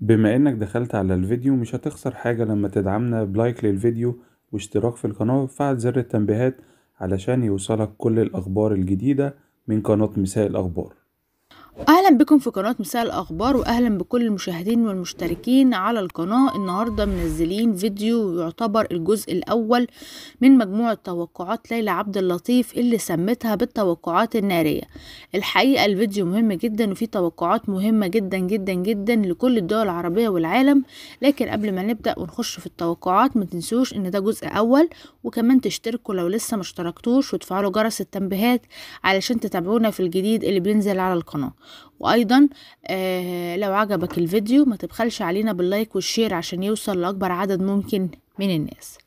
بما إنك دخلت على الفيديو مش هتخسر حاجة لما تدعمنا بلايك للفيديو واشتراك في القناة وفعل زر التنبيهات علشان يوصلك كل الأخبار الجديدة من قناة مساء الأخبار اهلا بكم في قناه مساء الاخبار واهلا بكل المشاهدين والمشتركين على القناه النهارده منزلين فيديو يعتبر الجزء الاول من مجموعه توقعات ليلى عبد اللطيف اللي سمتها بالتوقعات الناريه الحقيقه الفيديو مهم جدا وفيه توقعات مهمه جدا جدا جدا لكل الدول العربيه والعالم لكن قبل ما نبدا ونخش في التوقعات ما تنسوش ان ده جزء اول وكمان تشتركوا لو لسه ما اشتركتوش وتفعلوا جرس التنبيهات علشان تتابعونا في الجديد اللي بينزل على القناه وايضا آه لو عجبك الفيديو ما تبخلش علينا باللايك والشير عشان يوصل لاكبر عدد ممكن من الناس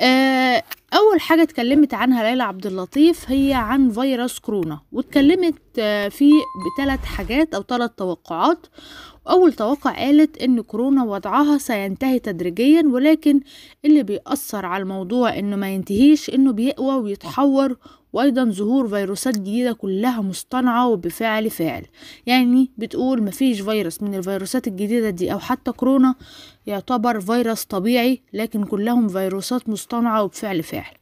آه اول حاجه اتكلمت عنها ليلى عبد اللطيف هي عن فيروس كورونا واتكلمت آه في بثلاث حاجات او ثلاث توقعات اول توقع قالت ان كورونا وضعها سينتهي تدريجيا ولكن اللي بيأثر على الموضوع انه ما ينتهيش انه بيقوى ويتحور وأيضا ظهور فيروسات جديدة كلها مصطنعة وبفعل فاعل يعني بتقول مفيش فيروس من الفيروسات الجديدة دي أو حتى كورونا يعتبر فيروس طبيعي لكن كلهم فيروسات مصطنعة وبفعل فاعل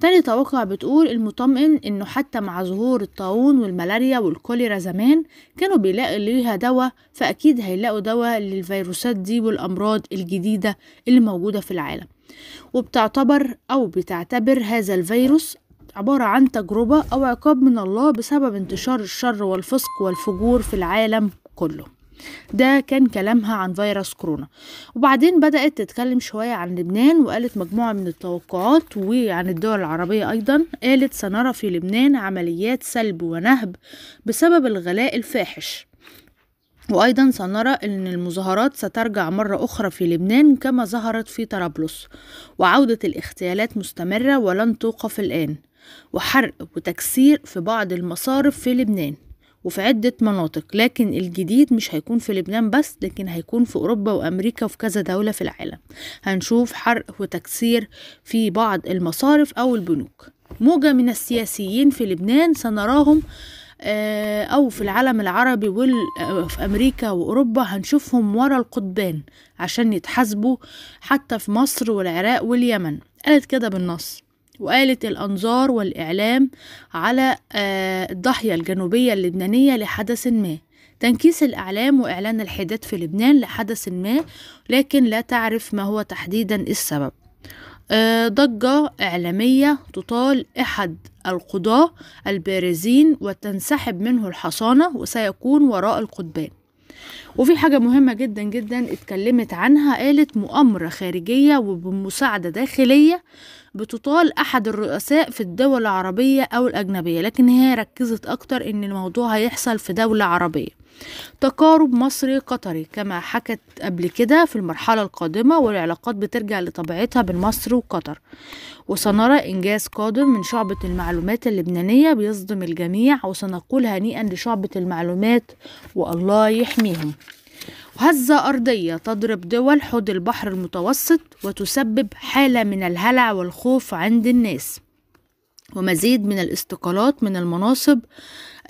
تاني توقع بتقول المطمئن انه حتى مع ظهور الطاعون والملاريا والكوليرا زمان كانوا بيلاقوا ليها دواء فاكيد هيلاقوا دواء للفيروسات دي والامراض الجديده اللي موجوده في العالم وبتعتبر او بتعتبر هذا الفيروس عبارة عن تجربة أو عقاب من الله بسبب انتشار الشر والفسق والفجور في العالم كله ده كان كلامها عن فيروس كورونا وبعدين بدأت تتكلم شوية عن لبنان وقالت مجموعة من التوقعات وعن الدول العربية أيضا قالت سنرى في لبنان عمليات سلب ونهب بسبب الغلاء الفاحش وأيضا سنرى أن المظاهرات سترجع مرة أخرى في لبنان كما ظهرت في طرابلس وعودة الاغتيالات مستمرة ولن توقف الآن وحرق وتكسير في بعض المصارف في لبنان وفي عدة مناطق لكن الجديد مش هيكون في لبنان بس لكن هيكون في أوروبا وأمريكا وفي كذا دولة في العالم هنشوف حرق وتكسير في بعض المصارف أو البنوك موجة من السياسيين في لبنان سنراهم آه، أو في العالم العربي وفي آه، أمريكا وأوروبا هنشوفهم ورا القضبان عشان يتحاسبوا حتى في مصر والعراق واليمن قالت كده بالنص وقالت الأنظار والإعلام على آه، الضاحية الجنوبية اللبنانية لحدث ما تنكيس الأعلام وإعلان الحداد في لبنان لحدث ما لكن لا تعرف ما هو تحديدا السبب آه، ضجة إعلامية تطال أحد القضاة البارزين وتنسحب منه الحصانة وسيكون وراء القضبان وفي حاجة مهمة جدا جدا اتكلمت عنها قالت مؤامرة خارجية وبمساعدة داخلية بتطال أحد الرؤساء في الدول العربية أو الأجنبية لكن هي ركزت أكتر إن الموضوع هيحصل في دولة عربية تقارب مصري قطري كما حكت قبل كده في المرحلة القادمة والعلاقات بترجع لطبيعتها بين مصر وقطر وسنرى إنجاز قادم من شعبة المعلومات اللبنانية بيصدم الجميع وسنقول هنيئا لشعبة المعلومات والله يحميهم هزة أرضية تضرب دول حوض البحر المتوسط وتسبب حالة من الهلع والخوف عند الناس ومزيد من الاستقالات من المناصب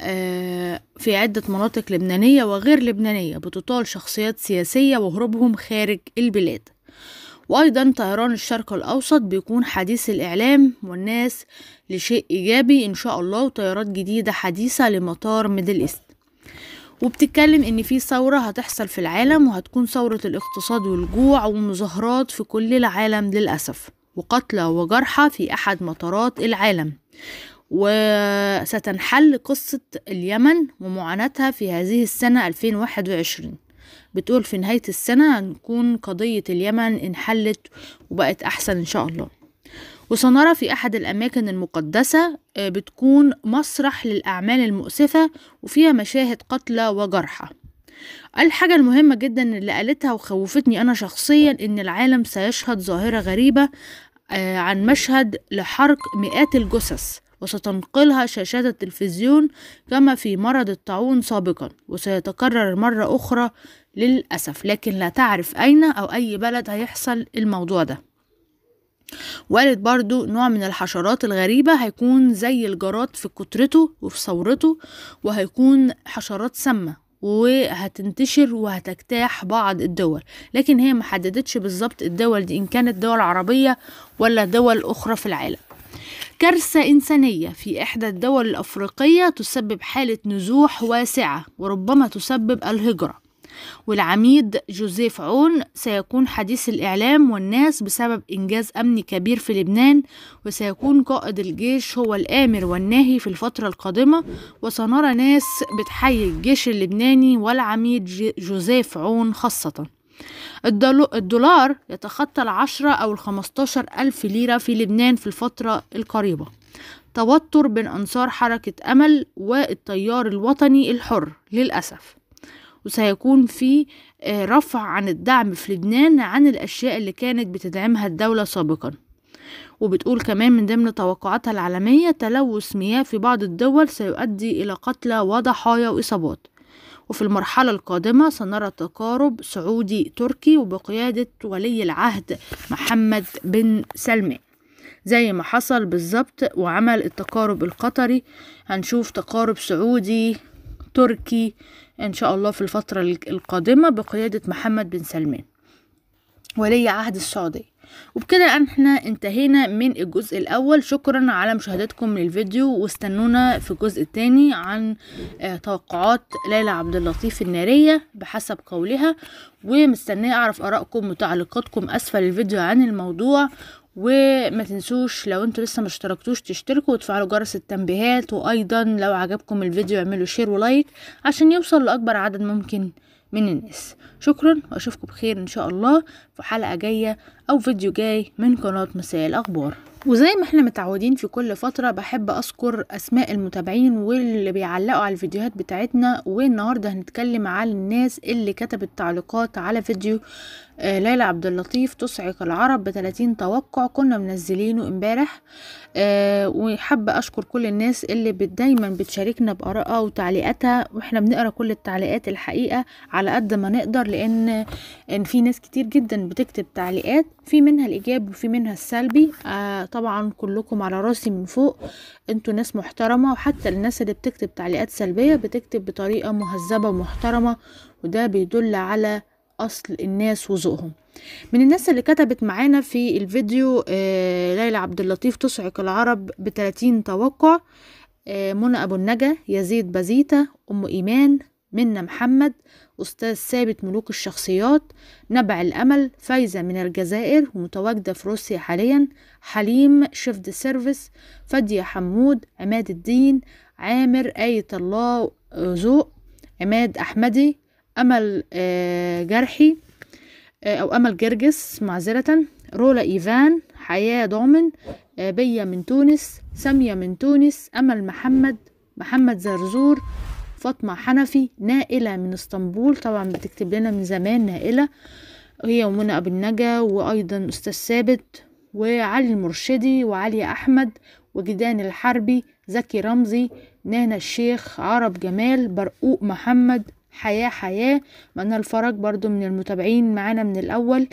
آه، في عدة مناطق لبنانية وغير لبنانية بتطال شخصيات سياسية وهروبهم خارج البلاد وأيضا طيران الشرق الأوسط بيكون حديث الإعلام والناس لشيء إيجابي إن شاء الله وطيارات جديدة حديثة لمطار ميدل إيست وبتتكلم ان في ثورة هتحصل في العالم وهتكون ثورة الاقتصاد والجوع ومظاهرات في كل العالم للأسف وقتلى وجرحى في أحد مطارات العالم وستنحل قصة اليمن ومعاناتها في هذه السنة 2021 بتقول في نهاية السنة نكون قضية اليمن انحلت وبقت أحسن إن شاء الله وسنرى في أحد الأماكن المقدسة آه، بتكون مسرح للأعمال المؤسفة وفيها مشاهد قتلى وجرحى الحاجة المهمة جدا اللي قالتها وخوفتني أنا شخصيا إن العالم سيشهد ظاهرة غريبة آه، عن مشهد لحرق مئات الجثث وستنقلها شاشات التلفزيون كما في مرض الطاعون سابقا وسيتكرر مرة أخرى للأسف لكن لا تعرف أين أو أي بلد هيحصل الموضوع ده والد برضو نوع من الحشرات الغريبة هيكون زي الجراد في كترته وفي ثورته وهيكون حشرات سامة وهتنتشر وهتجتاح بعض الدول لكن هي محددتش بالظبط الدول دي إن كانت دول عربية ولا دول أخرى في العالم كارثة إنسانية في إحدى الدول الأفريقية تسبب حالة نزوح واسعة وربما تسبب الهجرة والعميد جوزيف عون سيكون حديث الإعلام والناس بسبب إنجاز أمني كبير في لبنان وسيكون قائد الجيش هو الآمر والناهي في الفترة القادمة وسنرى ناس بتحيي الجيش اللبناني والعميد جوزيف عون خاصةً الدولار يتخطى العشرة أو الخمستاشر ألف ليرة في لبنان في الفترة القريبة توتر بين أنصار حركة أمل والتيار الوطني الحر للأسف وسيكون في آه، رفع عن الدعم في لبنان عن الأشياء اللي كانت بتدعمها الدولة سابقا وبتقول كمان من ضمن توقعاتها العالمية تلوث مياه في بعض الدول سيؤدي إلى قتلى وضحايا وإصابات وفي المرحلة القادمة سنرى تقارب سعودي تركي وبقيادة ولي العهد محمد بن سلمان زي ما حصل بالظبط وعمل التقارب القطري هنشوف تقارب سعودي تركي ان شاء الله في الفترة القادمة بقيادة محمد بن سلمان ولي عهد السعودية وبكده احنا انتهينا من الجزء الاول شكرا على مشاهدتكم للفيديو واستنونا في الجزء الثاني عن آه، توقعات ليلى عبد اللطيف الناريه بحسب قولها ومستنيه اعرف ارائكم وتعليقاتكم اسفل الفيديو عن الموضوع وما تنسوش لو انتوا لسه ما اشتركتوش تشتركوا وتفعلوا جرس التنبيهات وايضا لو عجبكم الفيديو اعملوا شير ولايك عشان يوصل لاكبر عدد ممكن من الناس شكرا واشوفكم بخير ان شاء الله في حلقة جاية او فيديو جاي من قناة مساء الاخبار وزي ما احنا متعودين في كل فترة بحب أذكر أسماء المتابعين واللي بيعلقوا على الفيديوهات بتاعتنا والنهاردة هنتكلم على الناس اللي كتبت تعليقات على فيديو آه، ليلى عبد اللطيف تصعق العرب ب 30 توقع كنا منزلينه امبارح آه وحابة أشكر كل الناس اللي دايما بتشاركنا بآرائها وتعليقاتها واحنا بنقرا كل التعليقات الحقيقة على قد ما نقدر لأن إن في ناس كتير جدا بتكتب تعليقات في منها الإيجاب وفي منها السلبي آه طبعا كلكم على راسي من فوق انتوا ناس محترمة وحتى الناس اللي بتكتب تعليقات سلبية بتكتب بطريقة مهذبة ومحترمة وده بيدل على اصل الناس وذوقهم من الناس اللي كتبت معانا في الفيديو آه ليلى عبد اللطيف تصعق العرب ب 30 توقع آه منى ابو النجا يزيد بازيتا ام ايمان منا محمد أستاذ ثابت ملوك الشخصيات نبع الأمل فايزة من الجزائر ومتواجدة في روسيا حاليا حليم شيفد سيرفيس فادية حمود عماد الدين عامر آية الله ذوق عماد أحمدي أمل آه، جرحي آه، أو أمل جرجس معذرة رولا إيفان حياة ضامن آه، بيا من تونس سامية من تونس أمل محمد محمد زرزور فاطمة حنفي نائلة من اسطنبول طبعا بتكتب لنا من زمان نائلة هي ومنى أبو النجا وأيضا أستاذ ثابت وعلي المرشدي وعلي أحمد وجدان الحربي زكي رمزي نانا الشيخ عرب جمال برقوق محمد حياة حياة منال فرج برضو من المتابعين معانا من الأول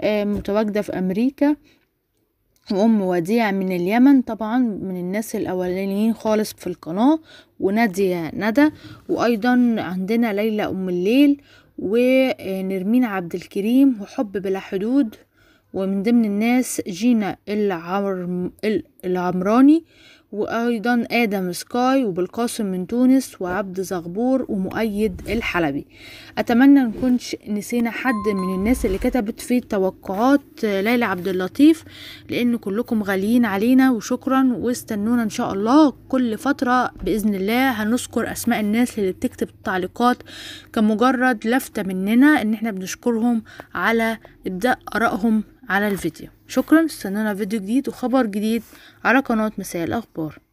آه، متواجدة في أمريكا وأم وديع من اليمن طبعا من الناس الأولانيين خالص في القناة ونادية ندى وأيضا عندنا ليلى أم الليل ونرمين عبد الكريم وحب بلا حدود ومن ضمن الناس جينا العرم العمراني وأيضا آدم سكاي وبالقاسم من تونس وعبد زغبور ومؤيد الحلبي أتمنى نكونش نسينا حد من الناس اللي كتبت في توقعات ليلى عبد اللطيف لأن كلكم غاليين علينا وشكرا واستنونا إن شاء الله كل فترة بإذن الله هنذكر أسماء الناس اللي بتكتب التعليقات كمجرد لفتة مننا إن احنا بنشكرهم على إبداء آرائهم على الفيديو شكرا استنونا فيديو جديد وخبر جديد على قناة مساء الأخبار